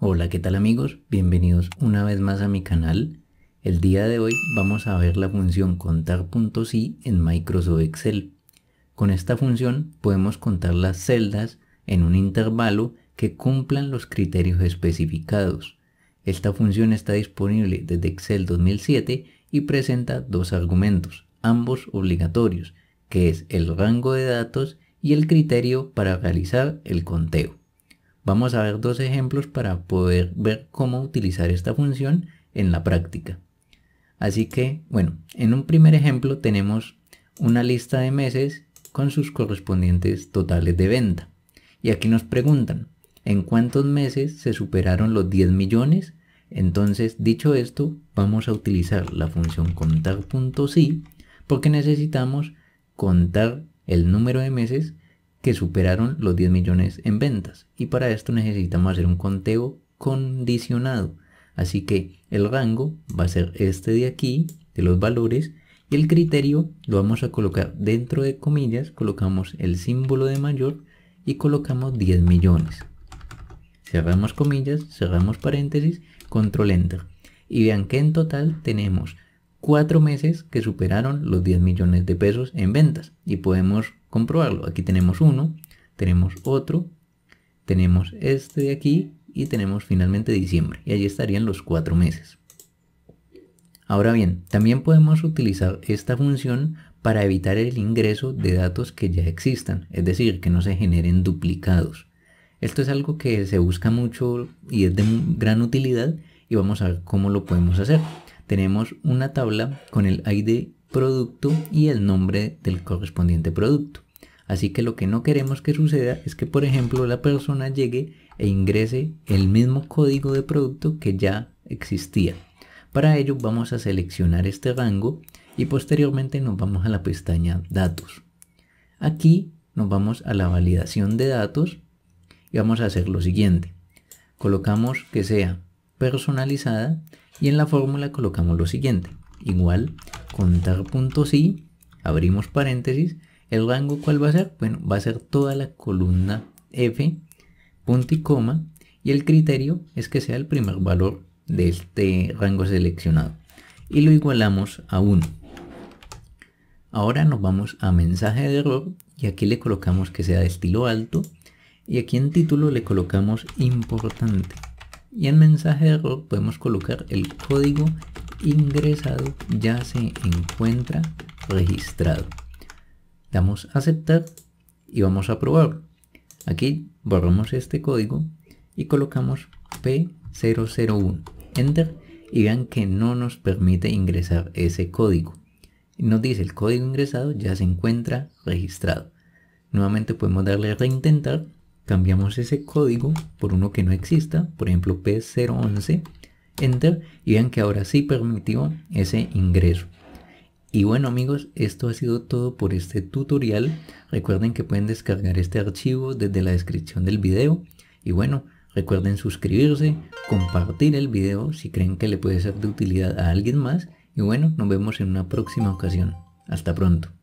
Hola, ¿qué tal amigos? Bienvenidos una vez más a mi canal. El día de hoy vamos a ver la función contar.si en Microsoft Excel. Con esta función podemos contar las celdas en un intervalo que cumplan los criterios especificados. Esta función está disponible desde Excel 2007 y presenta dos argumentos, ambos obligatorios, que es el rango de datos y el criterio para realizar el conteo. Vamos a ver dos ejemplos para poder ver cómo utilizar esta función en la práctica. Así que, bueno, en un primer ejemplo tenemos una lista de meses con sus correspondientes totales de venta. Y aquí nos preguntan, ¿en cuántos meses se superaron los 10 millones? Entonces, dicho esto, vamos a utilizar la función contar.si porque necesitamos contar el número de meses que superaron los 10 millones en ventas. Y para esto necesitamos hacer un conteo condicionado. Así que el rango va a ser este de aquí, de los valores, y el criterio lo vamos a colocar dentro de comillas, colocamos el símbolo de mayor y colocamos 10 millones. Cerramos comillas, cerramos paréntesis, control enter. Y vean que en total tenemos 4 meses que superaron los 10 millones de pesos en ventas y podemos comprobarlo. Aquí tenemos uno, tenemos otro, tenemos este de aquí y tenemos finalmente diciembre. Y allí estarían los cuatro meses. Ahora bien, también podemos utilizar esta función para evitar el ingreso de datos que ya existan, es decir, que no se generen duplicados. Esto es algo que se busca mucho y es de gran utilidad y vamos a ver cómo lo podemos hacer. Tenemos una tabla con el ID producto y el nombre del correspondiente producto. Así que lo que no queremos que suceda es que, por ejemplo, la persona llegue e ingrese el mismo código de producto que ya existía. Para ello vamos a seleccionar este rango y posteriormente nos vamos a la pestaña Datos. Aquí nos vamos a la validación de datos y vamos a hacer lo siguiente. Colocamos que sea personalizada y en la fórmula colocamos lo siguiente. Igual y abrimos paréntesis, el rango cuál va a ser? Bueno, va a ser toda la columna F, punto y coma, y el criterio es que sea el primer valor de este rango seleccionado. Y lo igualamos a 1. Ahora nos vamos a mensaje de error y aquí le colocamos que sea de estilo alto y aquí en título le colocamos importante y en mensaje de error podemos colocar el código ingresado ya se encuentra registrado. Damos aceptar y vamos a probar. Aquí borramos este código y colocamos P001. Enter y vean que no nos permite ingresar ese código. Nos dice el código ingresado ya se encuentra registrado. Nuevamente podemos darle a reintentar. Cambiamos ese código por uno que no exista, por ejemplo P011 Enter y vean que ahora sí permitió ese ingreso. Y bueno amigos, esto ha sido todo por este tutorial. Recuerden que pueden descargar este archivo desde la descripción del video. Y bueno, recuerden suscribirse, compartir el video si creen que le puede ser de utilidad a alguien más. Y bueno, nos vemos en una próxima ocasión. Hasta pronto.